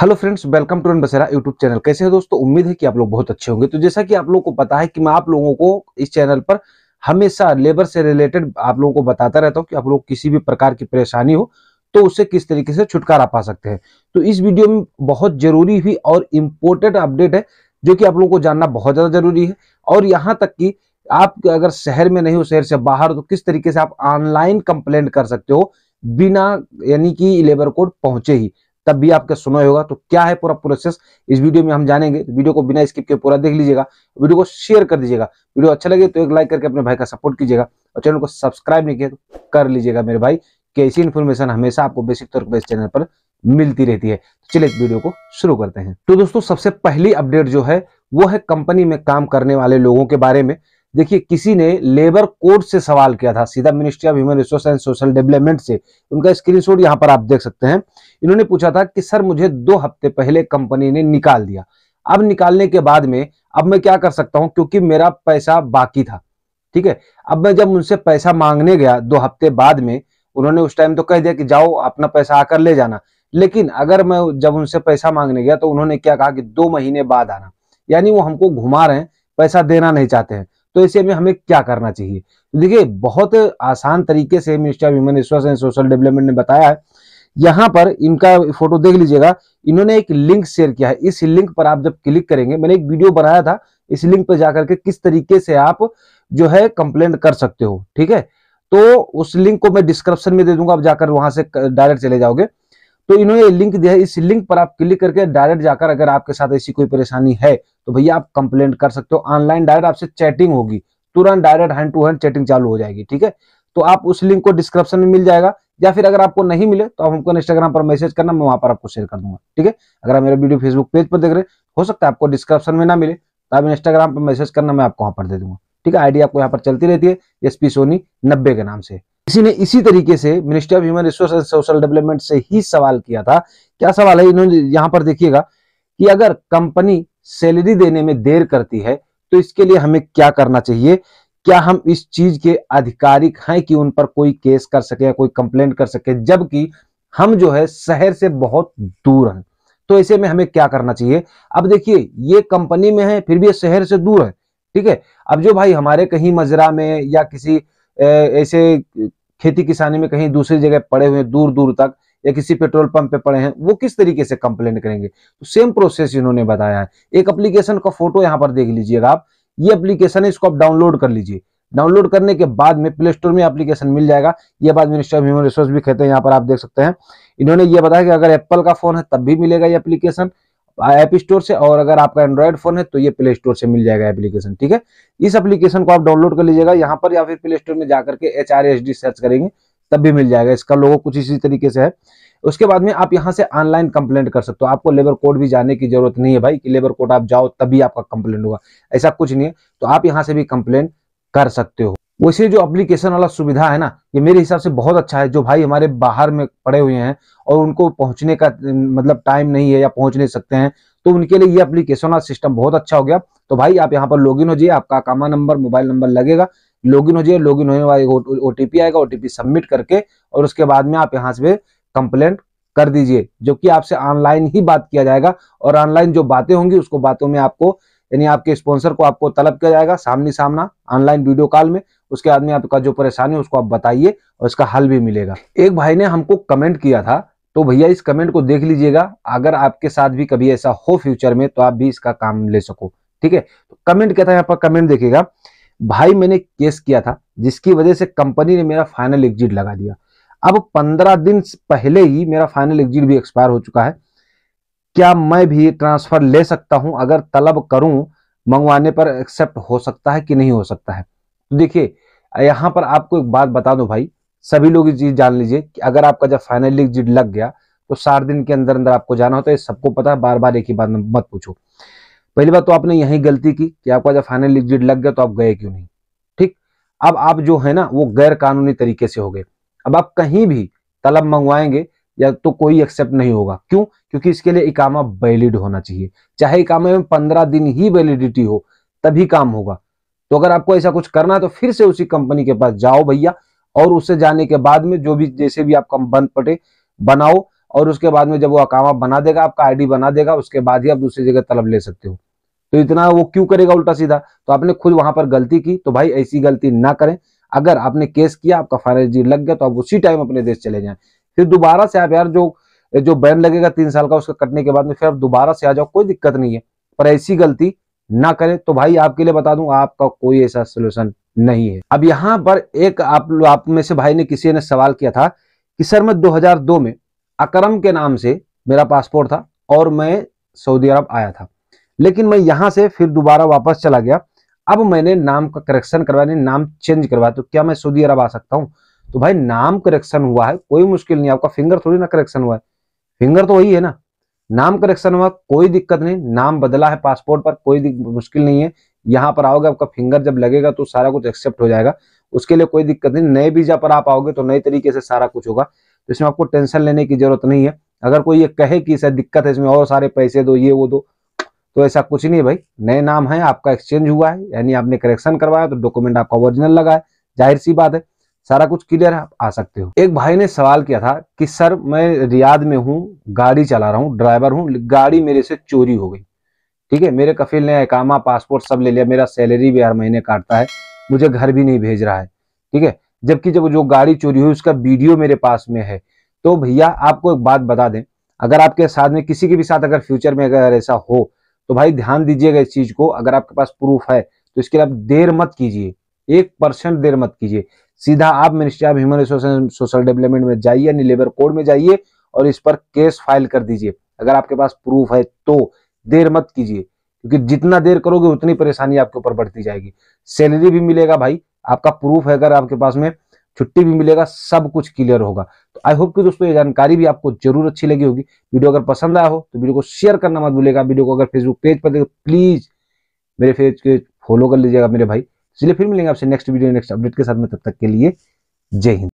hello friends welcome to Ran Basera YouTube channel कैसे हो दोस्तों उम्मीद है कि आप लोग बहुत अच्छे होंगे तो जैसा कि आप लोगों को पता है कि मैं आप लोगों को इस चैनल पर हमेशा लेबर से रिलेटेड आप लोगों को बताता रहता हूं कि आप लोग किसी भी प्रकार की परेशानी हो तो उससे किस तरीके से छुटकारा पा सकते हैं तो इस वीडियो में बहुत जरूरी भी और इम्पोर्टेंट अपडेट है जो कि आप लोगों को जानना बहुत ज़्यादा जरूरी है और यहाँ तक कि आप अगर शहर में नहीं हो शहर से बाहर तो किस तरीके से आप ऑनलाइन कंप्लेंट कर सकते हो बिना यानी कि लेबर कोड पहुंचे ही तब भी आपके सुना होगा तो क्या है पूरा प्रोसेस इस वीडियो में हम जानेंगे तो वीडियो को बिना स्किप के पूरा देख लीजिएगा वीडियो को शेयर कर दीजिएगा वीडियो अच्छा लगे तो एक लाइक करके अपने भाई का सपोर्ट कीजिएगा और चैनल को सब्सक्राइब नहीं किया तो कर लीजिएगा मेरे भाई कैसी इन्फॉर्मेशन हमेशा आपको बेसिक तौर पर इस चैनल पर मिलती रहती है तो चलिए इस वीडियो को शुरू करते हैं तो दोस्तों सबसे पहली अपडेट जो है वो है कंपनी में काम करने वाले लोगों के बारे में देखिए किसी ने लेबर कोर्ट से सवाल किया था सीधा ministry of human resource and social development से उनका स्क्रीनशॉट यहां पर आप देख सकते हैं इन्होंने पूछा था कि सर मुझे दो हफ्ते पहले कंपनी ने निकाल दिया अब निकालने के बाद में अब मैं क्या कर सकता हूं क्योंकि मेरा पैसा बाकी था ठीक है अब मैं जब उनसे पैसा मांगने गया दो हफ्ते बाद में उन्होंने उस टाइम तो कह दिया कि जाओ अपना पैसा आकर ले जाना लेकिन अगर मैं जब उनसे पैसा मांगने गया तो उन्होंने क्या कहा कि दो महीने बाद आना यानी वो हमको घुमा रहे हैं पैसा देना नहीं चाहते हैं तो ऐसे में हमें क्या करना चाहिए तो देखिए बहुत आसान तरीके से minister of human resource and social development ने बताया है यहाँ पर इनका फोटो देख लीजिएगा इन्होंने एक लिंक शेयर किया है इस लिंक पर आप जब क्लिक करेंगे मैंने एक वीडियो बनाया था इस लिंक पर जाकर के किस तरीके से आप जो है कंप्लेंट कर सकते हो ठीक है तो उस लिंक को मैं डिस्क्रिप्शन में दे दूंगा आप जाकर वहां से डायरेक्ट चले जाओगे तो इन्होंने लिंक दिया है इस लिंक पर आप क्लिक करके डायरेक्ट जाकर अगर आपके साथ ऐसी कोई परेशानी है तो भैया आप कंप्लेंट कर सकते हो ऑनलाइन डायरेक्ट आपसे चैटिंग होगी तुरंत direct hand to hand chatting चालू हो जाएगी ठीक है तो आप उस लिंक को डिस्क्रिप्शन में मिल जाएगा या फिर अगर आपको नहीं मिले तो आप हमको इंस्टाग्राम पर मैसेज करना मैं वहां पर आपको शेयर कर दूंगा ठीक है अगर आप मेरा वीडियो फेसबुक पेज पर देख रहे हो सकता है आपको डिस्क्रिप्शन में ना मिले तो आप इंस्टाग्राम पर मैसेज करना मैं आपको वहां पर दे दूंगा ठीक है आईडी आपको यहाँ पर चलती रहती है एसपी सोनी नब्बे के नाम से किसी ने इसी तरीके से ministry of human resource and social development से ही सवाल किया था क्या सवाल है इन्होंने यहां पर देखिएगा कि अगर कंपनी सैलरी देने में देर करती है तो इसके लिए हमें क्या करना चाहिए क्या हम इस चीज के आधिकारिक हैं कि उन पर कोई केस कर सके या कोई कंप्लेंट कर सके जबकि हम जो है शहर से बहुत दूर हैं तो ऐसे में हमें क्या करना चाहिए अब देखिए ये कंपनी में है फिर भी ये शहर से दूर है ठीक है अब जो भाई हमारे कहीं मजरा में या किसी ऐसे खेती किसानी में कहीं दूसरी जगह पड़े हुए दूर दूर तक या किसी पेट्रोल पंप पे पड़े हैं वो किस तरीके से कंप्लेंट करेंगे तो सेम प्रोसेस इन्होंने बताया है एक अप्लीकेशन का फोटो यहाँ पर देख लीजिएगा आप ये अप्लीकेशन है इसको आप डाउनलोड कर लीजिए डाउनलोड करने के बाद में प्ले स्टोर में एप्लीकेशन मिल जाएगा ये बात मिनिस्टर ऑफ ह्यूमन रिसोर्स भी कहते हैं यहाँ पर आप देख सकते हैं इन्होंने ये बताया कि अगर एप्पल का फोन है तब भी मिलेगा ये एप्लीकेशन ऐप स्टोर से और अगर आपका एंड्रॉइड फोन है तो ये प्ले स्टोर से मिल जाएगा एप्लीकेशन ठीक है इस एप्लीकेशन को आप डाउनलोड कर लीजिएगा यहाँ पर या फिर प्ले स्टोर में जाकर के एच आर डी सर्च करेंगे तब भी मिल जाएगा इसका लोगो कुछ इसी तरीके से है उसके बाद में आप यहाँ से ऑनलाइन कंप्लेंट कर सकते हो आपको लेबर कोर्ट भी जाने की जरूरत नहीं है भाई कि लेबर कोर्ट आप जाओ तभी आपका कंप्लेंट होगा ऐसा कुछ नहीं है तो आप यहाँ से भी कंप्लेंट कर सकते हो वैसे जो अप्लीकेशन वाला सुविधा है ना ये मेरे हिसाब से बहुत अच्छा है जो भाई हमारे बाहर में पड़े हुए हैं और उनको पहुंचने का मतलब टाइम नहीं है या पहुंच नहीं सकते हैं तो उनके लिए ये अप्लीकेशन वाला सिस्टम बहुत अच्छा हो गया तो भाई आप यहाँ पर लॉग हो जाइए आपका कामा नंबर मोबाइल नंबर लगेगा लॉग हो जाइए लॉग होने वाले ओटीपी आएगा ओटीपी सबमिट करके और उसके बाद में आप यहाँ से कंप्लेंट कर दीजिए जो कि आपसे ऑनलाइन ही बात किया जाएगा और ऑनलाइन जो बातें होंगी उसको बातों में आपको यानी आपके स्पॉन्सर को आपको तलब किया जाएगा सामने सामना ऑनलाइन वीडियो कॉल में उसके बाद में आपका जो परेशानी है उसको आप बताइए और इसका हल भी मिलेगा एक भाई ने हमको कमेंट किया था तो भैया इस कमेंट को देख लीजिएगा अगर आपके साथ भी कभी ऐसा हो फ्यूचर में तो आप भी इसका काम ले सको ठीक है तो कमेंट क्या था यहाँ पर कमेंट देखिएगा भाई मैंने केस किया था जिसकी वजह से कंपनी ने मेरा फाइनल एग्जिट लगा दिया अब पंद्रह दिन पहले ही मेरा फाइनल एग्जिट भी एक्सपायर हो चुका है क्या मैं भी ट्रांसफर ले सकता हूं अगर तलब करूं मंगवाने पर एक्सेप्ट हो सकता है कि नहीं हो सकता है तो देखिए यहां पर आपको एक बात बता दो भाई सभी लोग चीज जान लीजिए कि अगर आपका जब फाइनल एग्जिट लग गया तो सात दिन के अंदर अंदर आपको जाना होता है सबको पता है बार बार एक ही बात मत पूछो पहली बात तो आपने यही गलती की कि आपका जब फाइनल एग्जिट लग गया तो आप गए क्यों नहीं ठीक अब आप जो है ना वो गैर कानूनी तरीके से हो गए अब आप कहीं भी तलब मंगवाएंगे या तो कोई एक्सेप्ट नहीं होगा क्यों क्योंकि इसके लिए इकामा वैलिड होना चाहिए चाहे इकामे में पंद्रह दिन ही वैलिडिटी हो तभी काम होगा तो अगर आपको ऐसा कुछ करना है तो फिर से उसी कंपनी के पास जाओ भैया और उससे जाने के बाद में जो भी जैसे भी आपका बंद पटे बनाओ और उसके बाद में जब वो अकामा बना देगा आपका आईडी बना देगा उसके बाद ही आप दूसरी जगह तलब ले सकते हो तो इतना वो क्यों करेगा उल्टा सीधा तो आपने खुद वहां पर गलती की तो भाई ऐसी गलती ना करें अगर आपने केस किया आपका फाइनल जी लग गया तो आप उसी टाइम अपने देश चले जाए फिर दोबारा से आप यार जो जो बैन लगेगा तीन साल का उसका कटने के बाद में फिर आप दोबारा से आ जाओ कोई दिक्कत नहीं है पर ऐसी गलती ना करें तो भाई आपके लिए बता दूं आपका कोई ऐसा सोल्यूशन नहीं है अब यहाँ पर एक आप आप में से भाई ने किसी ने सवाल किया था कि सर मैं 2002 में अकरम के नाम से मेरा पासपोर्ट था और मैं सऊदी अरब आया था लेकिन मैं यहाँ से फिर दोबारा वापस चला गया अब मैंने नाम का करेक्शन करवाया नाम चेंज करवाया तो क्या मैं सऊदी अरब आ सकता हूँ तो भाई नाम करेक्शन हुआ है कोई मुश्किल नहीं आपका फिंगर थोड़ी ना करेक्शन हुआ है फिंगर तो वही है ना नाम करेक्शन हुआ कोई दिक्कत नहीं नाम बदला है पासपोर्ट पर कोई मुश्किल नहीं है यहाँ पर आओगे आपका फिंगर जब लगेगा तो सारा कुछ एक्सेप्ट हो जाएगा उसके लिए कोई दिक्कत नहीं नए वीजा पर आप आओगे तो नए तरीके से सारा कुछ होगा तो इसमें आपको टेंशन लेने की जरूरत नहीं है अगर कोई ये कहे कि ऐसा दिक्कत है इसमें और सारे पैसे दो ये वो दो तो ऐसा कुछ नहीं है भाई नए नाम है आपका एक्सचेंज हुआ है यानी आपने करेक्शन करवाया तो डॉक्यूमेंट आपका ओरिजिनल लगा है जाहिर सी बात है सारा कुछ क्लियर है आप आ सकते हो एक भाई ने सवाल किया था कि सर मैं रियाद में हूँ गाड़ी चला रहा हूँ ड्राइवर हूँ गाड़ी मेरे से चोरी हो गई ठीक है मेरे कफिल ने एकामा पासपोर्ट सब ले लिया मेरा सैलरी भी हर महीने काटता है मुझे घर भी नहीं भेज रहा है ठीक है जबकि जब जो गाड़ी चोरी हुई उसका वीडियो मेरे पास में है तो भैया आपको एक बात बता दें अगर आपके साथ में किसी के भी साथ अगर फ्यूचर में अगर ऐसा हो तो भाई ध्यान दीजिएगा इस चीज को अगर आपके पास प्रूफ है तो इसके लिए आप देर मत कीजिए एक परसेंट देर मत कीजिए सीधा आप ministry of human resource and social development में जाइए यानी लेबर कोड में जाइए और इस पर केस फाइल कर दीजिए अगर आपके पास प्रूफ है तो देर मत कीजिए क्योंकि जितना देर करोगे उतनी परेशानी आपके ऊपर बढ़ती जाएगी सैलरी भी मिलेगा भाई आपका प्रूफ है अगर आपके पास में छुट्टी भी मिलेगा सब कुछ क्लियर होगा तो आई होप कि दोस्तों ये जानकारी भी आपको जरूर अच्छी लगी होगी वीडियो अगर पसंद आया हो तो वीडियो को शेयर करना मत भूलेगा वीडियो को अगर फेसबुक पेज पर देखो प्लीज मेरे पेज के फॉलो कर लीजिएगा मेरे भाई इसलिए फिर मिलेंगे आपसे नेक्स्ट वीडियो नेक्स्ट अपडेट के साथ में तब तक के लिए जय हिंद